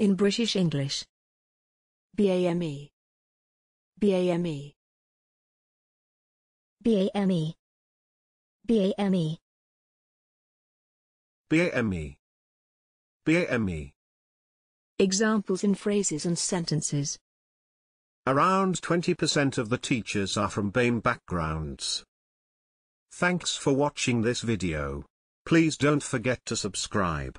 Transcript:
in British English. BAME. BAME. BAME. BAME. BAME. BAME. Examples in phrases and sentences. Around 20% of the teachers are from BAME backgrounds. Thanks for watching this video. Please don't forget to subscribe.